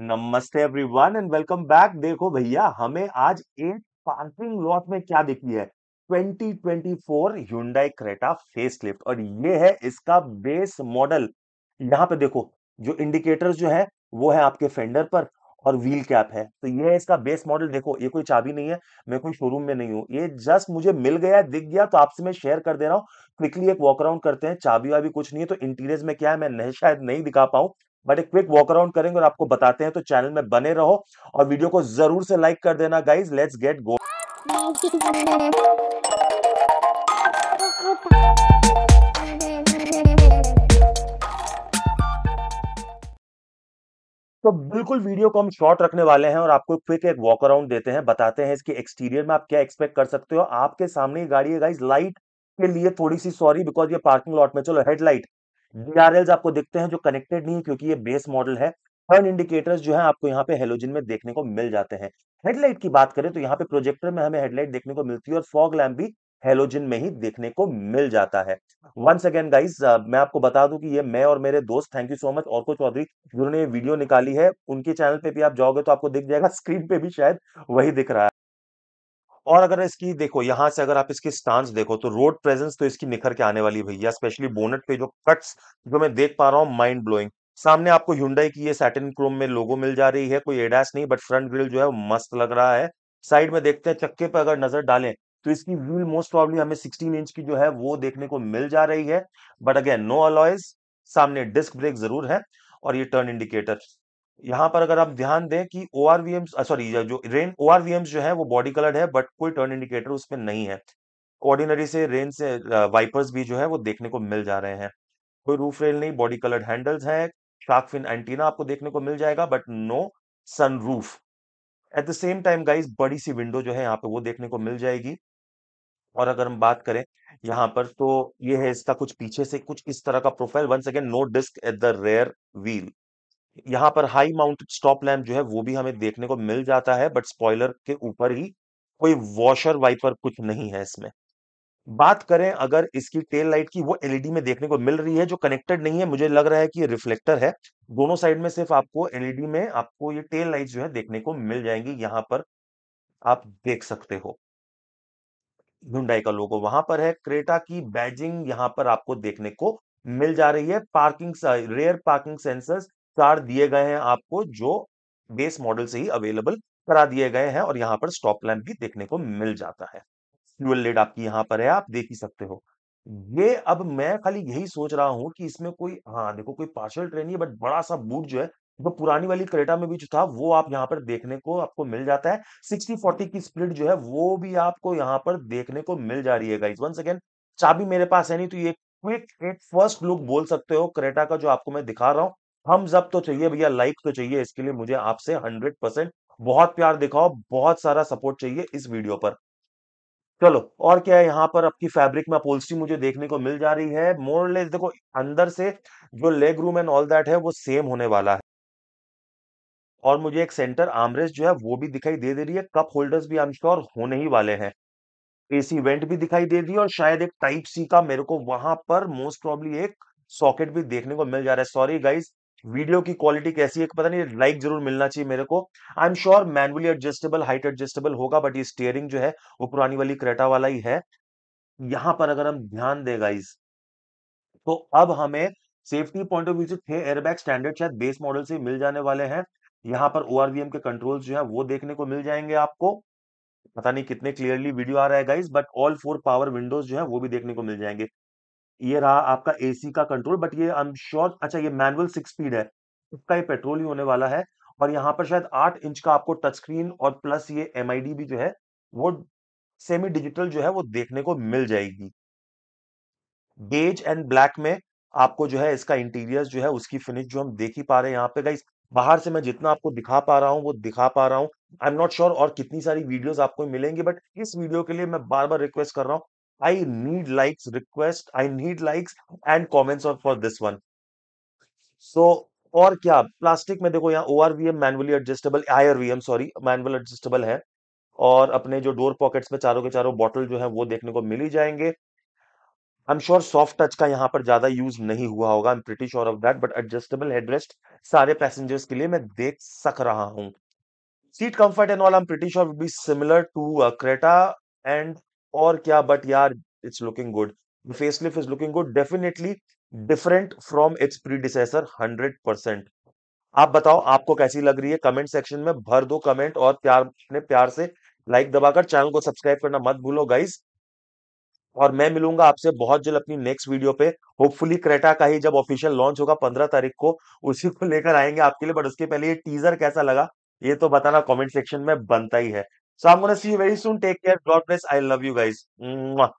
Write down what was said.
नमस्ते everyone and welcome back देखो भैया हमें आज एक पार्किंग लॉट में क्या दिखी है 2024 ट्वेंटी क्रेटा फेसलिफ्ट और ये है इसका बेस मॉडल यहाँ पे देखो जो इंडिकेटर्स जो है वो है आपके फेंडर पर और व्हील कैप है तो ये है इसका बेस मॉडल देखो ये कोई चाबी नहीं है मैं कोई शोरूम में नहीं हूँ ये जस्ट मुझे मिल गया दिख गया तो आपसे मैं शेयर कर दे रहा हूँ क्विकली एक वॉक अराउंड करते हैं चाबी वाबी कुछ नहीं है तो इंटीरियर में क्या है मैं नहीं शायद नहीं दिखा पाऊँ बट एक क्विक वॉक अराउंड करेंगे और आपको बताते हैं तो चैनल में बने रहो और वीडियो को जरूर से लाइक कर देना गाइज लेट्स गेट गो तो बिल्कुल वीडियो को हम शॉर्ट रखने वाले हैं और आपको क्विक एक वॉक अराउंड देते हैं बताते हैं इसके एक्सटीरियर में आप क्या एक्सपेक्ट कर सकते हो आपके सामने ये गाड़ी है गाइज लाइट के लिए थोड़ी सी सॉरी बिकॉज ये पार्किंग लॉट में चलो हेडलाइट डीआरएल्स आपको दिखते हैं जो कनेक्टेड नहीं है क्योंकि ये बेस मॉडल है टर्न इंडिकेटर्स जो है आपको यहाँ पे हेलोजिन में देखने को मिल जाते हैं हेडलाइट की बात करें तो यहाँ पे प्रोजेक्टर में हमें हेडलाइट देखने को मिलती है और फॉग लैम्प भी हेलोजिन में ही देखने को मिल जाता है वंस अगेन गाइज मैं आपको बता दूं कि ये मैं और मेरे दोस्त थैंक यू सो मच और को चौधरी जिन्होंने ये वीडियो निकाली है उनके चैनल पे भी आप जाओगे तो आपको दिख जाएगा स्क्रीन पे भी शायद वही दिख रहा है और अगर इसकी देखो यहां से अगर आप इसकी स्टांस देखो तो रोड प्रेजेंस तो इसकी निखर के आने वाली भैया स्पेशली बोनट पे जो कट्स जो मैं देख पा रहा हूँ माइंड ब्लोइंग सामने आपको हुडाई की ये सैटिन क्रोम में लोगो मिल जा रही है कोई एडास नहीं बट फ्रंट ग्रिल जो है मस्त लग रहा है साइड में देखते हैं चक्के पर अगर नजर डालें तो इसकी व्हील मोस्ट प्रॉब्ली हमें 16 इंच की जो है वो देखने को मिल जा रही है बट अगेन नो अलॉयज सामने डिस्क ब्रेक जरूर है और ये टर्न इंडिकेटर यहां पर अगर आप ध्यान दें कि O R V Ms sorry जो रेन ओ आर वी एम्स जो है वो बॉडी कलर्ड है बट कोई टर्न इंडिकेटर उसमें नहीं है ऑर्डिनरी से रेन से वाइपर्स भी जो है वो देखने को मिल जा रहे हैं कोई रूफ रेल नहीं बॉडी कलर्ड हैंडल्स हैं शार्क फिन एंटीना आपको देखने को मिल जाएगा but no sunroof at the same time guys बड़ी सी विंडो जो है यहाँ पे वो देखने को मिल जाएगी और अगर हम बात करें यहाँ पर तो ये है इसका कुछ पीछे से कुछ इस तरह का profile once again no disc at the rear wheel यहां पर हाई माउंटेड स्टॉप लैम्प जो है वो भी हमें देखने को मिल जाता है बट स्पॉयलर के ऊपर ही कोई वॉशर वाइपर कुछ नहीं है इसमें बात करें अगर इसकी टेल लाइट की वो एलईडी में देखने को मिल रही है जो कनेक्टेड नहीं है मुझे लग रहा है कि ये रिफ्लेक्टर है दोनों साइड में सिर्फ आपको एलईडी में आपको ये टेल लाइट जो है देखने को मिल जाएंगी यहां पर आप देख सकते हो ढुंडाई का लोगो वहां पर है क्रेटा की बैजिंग यहां पर आपको देखने को मिल जा रही है पार्किंग रेयर पार्किंग सेंसर्स चार दिए गए हैं आपको जो बेस मॉडल से ही अवेलेबल करा दिए गए हैं और यहाँ पर स्टॉप लैंप भी देखने को मिल जाता है फ्यूल लेड आपकी यहाँ पर है आप देख ही सकते हो ये अब मैं खाली यही सोच रहा हूँ कि इसमें कोई हाँ देखो कोई पार्शल ट्रेन है बट बड़ा सा बूट जो है जो पुरानी वाली क्रेटा में भी जो था वो आप यहाँ पर देखने को आपको मिल जाता है सिक्सटी फोर्टी की स्प्लिट जो है वो भी आपको यहाँ पर देखने को मिल जा रही है गाइज वंस चाबी मेरे पास है नहीं तो ये क्विक एक फर्स्ट लुक बोल सकते हो क्रेटा का जो आपको मैं दिखा रहा हूँ हम जब तो चाहिए भैया लाइक तो चाहिए इसके लिए मुझे आपसे हंड्रेड परसेंट बहुत प्यार दिखाओ बहुत सारा सपोर्ट चाहिए इस वीडियो पर चलो और क्या है यहाँ पर आपकी फैब्रिक में अपोलस्ट्री मुझे देखने को मिल जा रही है मोर लेस देखो अंदर से जो leg room and all that है वो सेम होने वाला है और मुझे एक सेंटर आमरेस जो है वो भी दिखाई दे दे रही है कप होल्डर्स भी आई श्योर होने ही वाले हैं एसी वेंट भी दिखाई दे रही है और शायद एक टाइप सी का मेरे को वहां पर मोस्ट प्रॉब्ली एक सॉकेट भी देखने को मिल जा रहा है सॉरी गाइज वीडियो की क्वालिटी कैसी है पता नहीं लाइक जरूर मिलना चाहिए मेरे को I am sure manually adjustable height adjustable होगा बट ये स्टेयरिंग जो है वो पुरानी वाली क्रेटा वाला ही है यहां पर अगर हम ध्यान दें गाइज तो अब हमें सेफ्टी पॉइंट ऑफ व्यू से छह एयरबैग स्टैंडर्ड शायद बेस मॉडल से मिल जाने वाले हैं यहाँ पर ओ के कंट्रोल्स जो है वो देखने को मिल जाएंगे आपको पता नहीं कितने क्लियरली वीडियो आ रहा है guys but all four power windows जो है वो भी देखने को मिल जाएंगे ये रहा आपका एसी का कंट्रोल बट ये आई एम श्योर अच्छा ये मैनुअल सिक्स स्पीड है उसका ये पेट्रोल ही होने वाला है और यहाँ पर शायद आठ इंच का आपको टच स्क्रीन और प्लस ये एम भी जो है वो सेमी डिजिटल जो है वो देखने को मिल जाएगी बेज एंड ब्लैक में आपको जो है इसका इंटीरियर जो है उसकी फिनिश जो हम देख ही पा रहे हैं यहाँ पे गाइस बाहर से मैं जितना आपको दिखा पा रहा हूँ वो दिखा पा रहा हूँ आई एम नॉट श्योर और कितनी सारी वीडियोस आपको मिलेंगी बट इस वीडियो के लिए मैं बार बार रिक्वेस्ट कर रहा हूँ I need likes, request, I need likes and comments और फॉर दिस वन सो और क्या प्लास्टिक में देखो यहाँ O R V M manually adjustable I R V M sorry manual adjustable है और अपने जो डोर पॉकेट्स में चारों के चारों बॉटल जो है वो देखने को मिल ही जाएंगे I am sure soft touch का यहाँ पर ज्यादा यूज नहीं हुआ होगा I am pretty sure of that but adjustable headrest सारे पैसेंजर्स के लिए मैं देख सक रहा हूँ seat comfort and all I am pretty sure be similar to Creta and और क्या बट यार it's looking good facelift is looking good definitely different from its predecessor hundred percent आप बताओ आपको कैसी लग रही है कमेंट सेक्शन में भर दो कमेंट और प्यार अपने प्यार से लाइक दबाकर चैनल को सब्सक्राइब करना मत भूलो गाइज और मैं मिलूंगा आपसे बहुत जल्द अपनी नेक्स्ट वीडियो पे होपफुली क्रेटा का ही जब ऑफिशियल लॉन्च होगा पंद्रह तारीख को उसी को लेकर आएंगे आपके लिए बट उसके पहले ये टीजर कैसा लगा ये तो बताना कमेंट सेक्शन में बनता ही है So I'm going to see you very soon. Take care. God bless. I love you guys. Mwah.